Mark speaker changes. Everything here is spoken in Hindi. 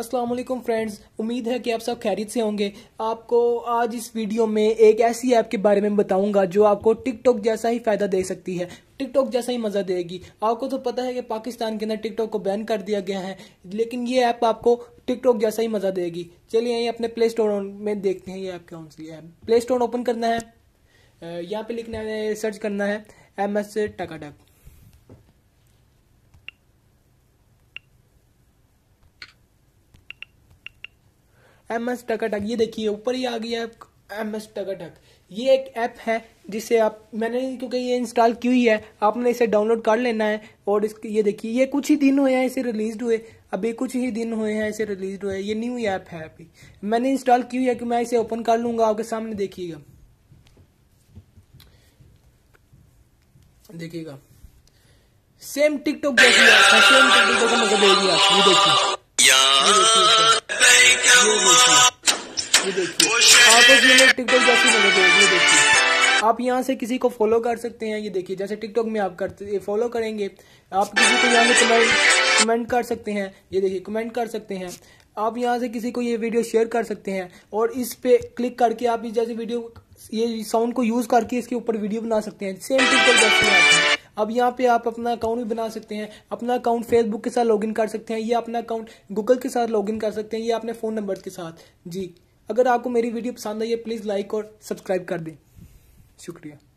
Speaker 1: असलम फ्रेंड्स उम्मीद है कि आप सब खैरियत से होंगे आपको आज इस वीडियो में एक ऐसी ऐप के बारे में बताऊंगा जो आपको टिकटॉक जैसा ही फ़ायदा दे सकती है टिकटॉक जैसा ही मज़ा देगी आपको तो पता है कि पाकिस्तान के अंदर टिकटॉक को बैन कर दिया गया है लेकिन ये ऐप आपको टिकटॉक जैसा ही मज़ा देगी चलिए यही अपने प्ले स्टोर में देखते हैं ये ऐप कौन सी है प्ले स्टोर ओपन करना है यहाँ पर लिखना है सर्च करना है M S Takatak M S Takatak ये देखिए ऊपर ही आ गया एम एस टकाटक ये एक ऐप है जिसे आप मैंने क्योंकि ये इंस्टॉल की हुई है आपने इसे डाउनलोड कर लेना है और इसके ये देखिए ये कुछ ही दिन हुए हैं इसे रिलीज हुए अभी कुछ ही दिन हुए हैं इसे रिलीज हुए ये न्यू ऐप है अभी मैंने इंस्टॉल की हुई है कि मैं इसे ओपन कर लूंगा आपके सामने देखिएगा देखिएगा सेम टिकटॉक जैसी सेम टिकटॉक मुझे मतलब ये देखिए आप उसमें लोग टिकटॉक जैसी मदद ये देखिए आप यहाँ से किसी को फॉलो कर सकते हैं ये देखिए जैसे टिकटॉक में आप करते फॉलो करेंगे आप किसी को यहाँ से कमेंट कमेंट कर सकते हैं ये देखिए कमेंट कर सकते हैं आप यहाँ से किसी को ये वीडियो शेयर कर सकते हैं और इस पे क्लिक करके आप इस जैसे वीडियो ये साउंड को यूज़ करके इसके ऊपर वीडियो बना सकते हैं सेम टिकटॉक जैसे अब यहाँ पे आप अपना अकाउंट भी बना सकते हैं अपना अकाउंट फेसबुक के साथ लॉगिन कर सकते हैं या अपना अकाउंट गूगल के साथ लॉगिन कर सकते हैं या अपने फ़ोन नंबर के साथ जी अगर आपको मेरी वीडियो पसंद आई है प्लीज़ लाइक और सब्सक्राइब कर दें शुक्रिया